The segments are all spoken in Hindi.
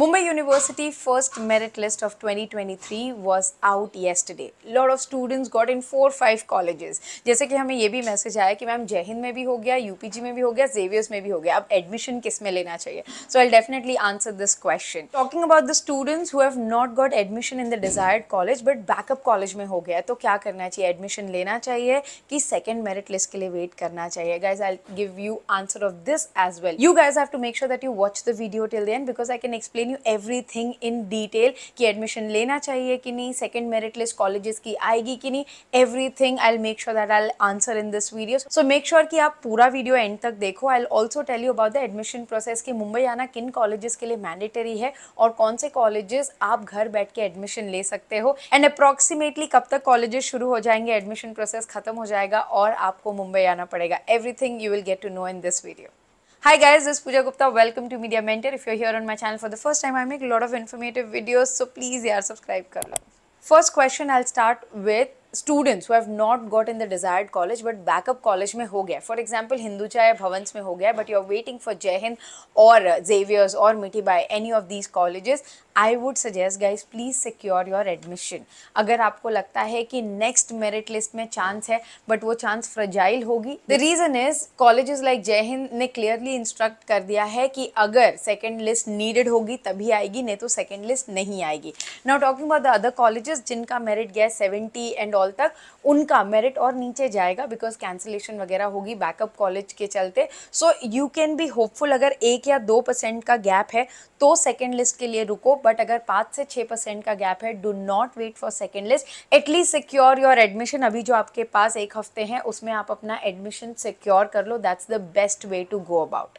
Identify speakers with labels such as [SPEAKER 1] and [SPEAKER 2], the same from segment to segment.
[SPEAKER 1] Mumbai University first merit list of 2023 was out yesterday. Lot of students got in four five colleges. जैसे कि हमें ये भी मैसेज आया कि मैम जय हिंद में भी हो गया यू पी जी में भी हो गया जेवियर्स में भी हो गया अब एडमिशन किस में लेना चाहिए so I definitely answer this question talking about the students who have not got admission in the desired college but backup college में हो गया तो क्या करना चाहिए एडमिशन लेना चाहिए कि सेकेंड मेरिट लिस्ट के लिए वेट करना चाहिए guys I give you answer of this as well you guys have to make sure that you watch the video till the end because I can explain explain you everything in detail कि एडमिशन लेना चाहिए कि नहीं सेकेंड मेरिट लिस्ट कॉलेजेस की आएगी कि नहीं everything I'll make sure that I answer in this video so make sure कि आप पूरा वीडियो एंड तक देखो I'll also tell you about the admission process कि मुंबई आना किन कॉलेजेस के लिए मैंडेटरी है और कौन से कॉलेजेस आप घर बैठ के एडमिशन ले सकते हो एंड अप्रॉक्सीमेटली कब तक कॉलेजेस शुरू हो जाएंगे एडमिशन प्रोसेस खत्म हो जाएगा और आपको मुंबई आना पड़ेगा everything you will get to know in this video Hi guys, this is Pooja Gupta. Welcome to Media Mentor. If you're here on my channel for the first time, I make a lot of informative videos, so please yeah, subscribe kar lo. First question I'll start with students who have not got in the desired college but backup college में हो गया फॉर एग्जाम्पल हिंदूचा या भवंस में हो गया but you are waiting for Jai Hind और जेवियर्स और Mithibai any of these colleges I would suggest guys please secure your admission अगर आपको लगता है कि नेक्स्ट मेरिट लिस्ट में चांस है बट वो चांस फ्रजाइल होगी the reason is colleges like Jai Hind ने क्लियरली इंस्ट्रक्ट कर दिया है कि अगर सेकेंड लिस्ट नीडेड होगी तभी आएगी नहीं तो सेकेंड लिस्ट नहीं आएगी now talking about the other colleges जिनका मेरिट गया सेवेंटी एंड ऑल तक उनका मेरिट और नीचे जाएगा बिकॉज कैंसिलेशन वगैरह होगी बैकअप कॉलेज के चलते so you can be hopeful अगर एक या दो परसेंट का गैप है तो सेकेंड लिस्ट के लिए रुको बट अगर पाँच से छः परसेंट का गैप है do not wait for second list at least secure your admission अभी जो आपके पास एक हफ्ते हैं उसमें आप अपना एडमिशन सिक्योर कर लो that's the best way to go about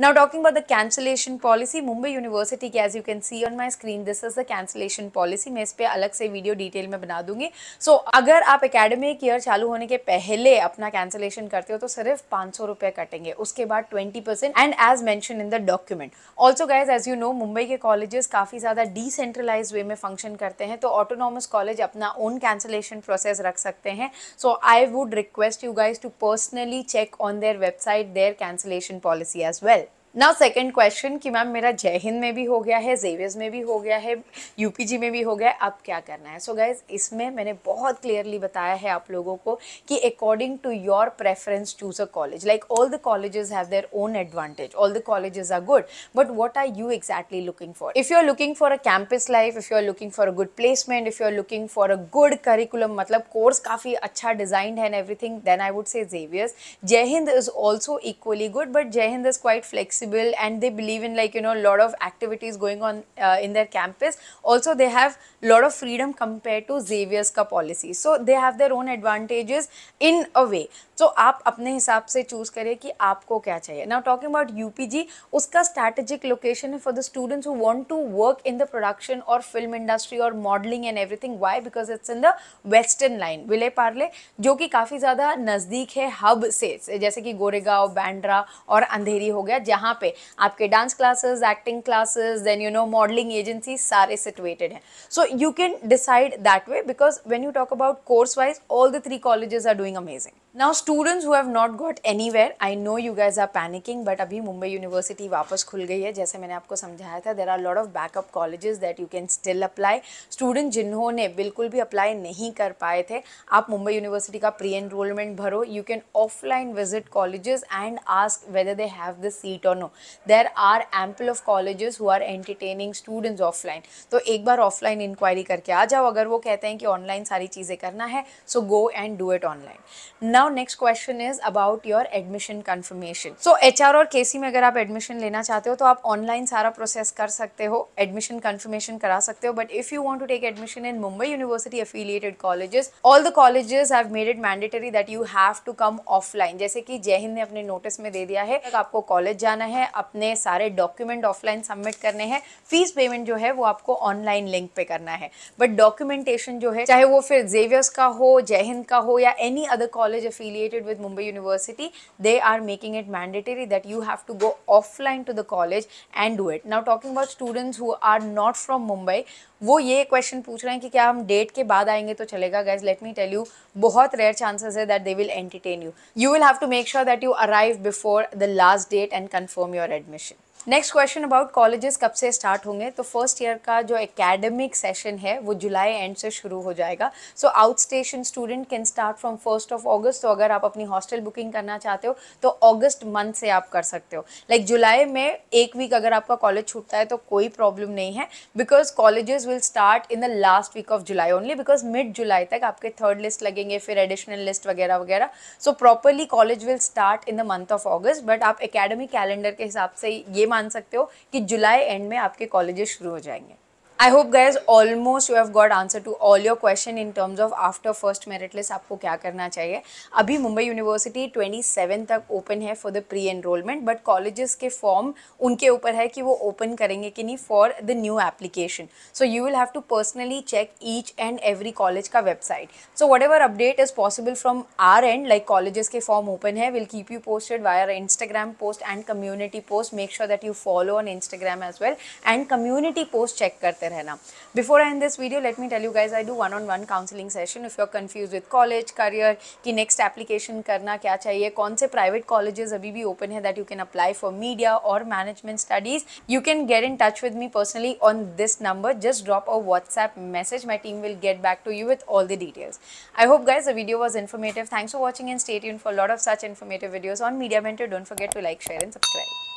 [SPEAKER 1] now talking about the cancellation policy Mumbai university की as you can see on my screen this is the cancellation policy मैं इस पर अलग से वीडियो डिटेल में बना दूंगी सो so, अगर आप अकेडमिक ईयर चालू होने के पहले अपना कैंसिलेशन करते हो तो सिर्फ पाँच सौ रुपये कटेंगे उसके बाद twenty percent and as mention in the document also guys as you know Mumbai के कॉलेजेस काफ़ी काफ़ी ज़्यादा डिसेंट्रलाइज वे में फंक्शन करते हैं तो ऑटोनॉमस कॉलेज अपना ओन कैंसिलेशन प्रोसेस रख सकते हैं so I would request you guys to personally check on their website their cancellation policy as well now second question कि मैम मेरा जय हिंद में भी हो गया है जेवियर्स में भी हो गया है यूपीजी में भी हो गया है अब क्या करना है सो so गाइज इसमें मैंने बहुत क्लियरली बताया है आप लोगों को कि according to your preference choose a college like all the colleges have their own advantage all the colleges are good but what are you exactly looking for if you are looking for a campus life if you are looking for a good placement if you are looking for a good curriculum मतलब कोर्स काफ़ी अच्छा डिजाइंड है and everything then I would say Xavier's Jai Hind is also equally good but Jai Hind is quite flexible flexible and they believe in like you know a lot of activities going on uh, in their campus also they have a lot of freedom compared to xavier's ka policy so they have their own advantages in a way so aap apne hisab se choose kare ki aapko kya chahiye now talking about upg uska strategic location for the students who want to work in the production or film industry or modeling and everything why because it's in the western line vile parle jo ki कि काफ़ी ज़्यादा नज़दीक है हब से जैसे कि गोरेगांव बैंड्रा और अंधेरी हो गया जहाँ यहाँ पे आपके dance classes acting classes then you know modelling agency सारे सिटुएटेड हैं so you can decide that way because when you talk about course wise all the three colleges are doing amazing now students who have not got anywhere I know you guys are panicking but अभी मुंबई यूनिवर्सिटी वापस खुल गई है जैसे मैंने आपको समझाया था there are lot of backup colleges that you can still apply student जिन्होंने बिल्कुल भी अप्लाई नहीं कर पाए थे आप मुंबई यूनिवर्सिटी का प्री एनरोलमेंट भरो you can offline visit colleges and ask whether they have the seat और no there are ample of colleges who are entertaining students offline तो एक बार ऑफलाइन इंक्वायरी करके आ जाओ अगर वो कहते हैं कि ऑनलाइन सारी चीज़ें करना है so go and do it online now now next question is about your admission confirmation so H और सी में अगर आप एडमिशन लेना चाहते हो तो आप ऑनलाइन सारा प्रोसेस कर सकते हो एडमिशन कन्फर्मेशन करा सकते हो but if you want to take admission in Mumbai university affiliated colleges all the colleges have made it mandatory that you have to come offline जैसे कि जय हिंद ने अपने नोटिस में दे दिया है आपको कॉलेज जाना है अपने सारे डॉक्यूमेंट ऑफलाइन सबमिट करने हैं फीस पेमेंट जो है वो आपको ऑनलाइन लिंक पे करना है बट डॉक्यूमेंटेशन जो है चाहे वो फिर जेवियर्स का हो जय हिंद का हो या any other college affiliated with Mumbai University, they are making it mandatory that you have to go offline to the college and do it. Now talking about students who are not from Mumbai, वो ये क्वेश्चन पूछ रहे हैं कि क्या हम डेट के बाद आएंगे तो चलेगा guess let me tell you बहुत रेयर चांसेस है that they will entertain you you will have to make sure that you arrive before the last date and confirm your admission next question about colleges कब से स्टार्ट होंगे तो फर्स्ट ईयर का जो एकेडमिक सेशन है वो जुलाई एंड से शुरू हो जाएगा so out station student can start from first of August तो अगर आप अपनी हॉस्टल बुकिंग करना चाहते हो तो ऑगस्ट मंथ से आप कर सकते हो लाइक like, जुलाई में एक वीक अगर आपका कॉलेज छूटता है तो कोई प्रॉब्लम नहीं है because colleges will start in the last week of July only because mid July तक आपके थर्ड लिस्ट लगेंगे फिर एडिशनल लिस्ट वगैरह वगैरह so properly college will start in the month of August but आप एकेडमिक कैलेंडर के हिसाब से ये मान सकते हो कि जुलाई एंड में आपके कॉलेजेस शुरू हो जाएंगे I hope guys almost you have got answer to all your question in terms of after first merit list आपको क्या करना चाहिए अभी मुंबई यूनिवर्सिटी ट्वेंटी सेवन तक ओपन है for the pre enrolment but colleges के फॉर्म उनके ऊपर है कि वो ओपन करेंगे कि नहीं for the new application so you will have to personally check each and every college का website so what whatever update is possible from our end like colleges के फॉर्म ओपन है will keep you posted via Instagram post and community post make sure that you follow on Instagram as well and community post check करते करते रहना before I end this video let me tell you guys I do one on one counselling session if you are confuse with college career की नेक्स्ट एप्लीकेशन करना क्या चाहिए कौन से प्राइवेट कॉलेजेस अभी भी ओपन है that you can apply for media और management studies you can get in touch with me personally on this number just drop a WhatsApp message my team will get back to you with all the details I hope guys the video was informative thanks for watching and stay tuned for lot of such informative videos on Media Mentor don't forget to like share and subscribe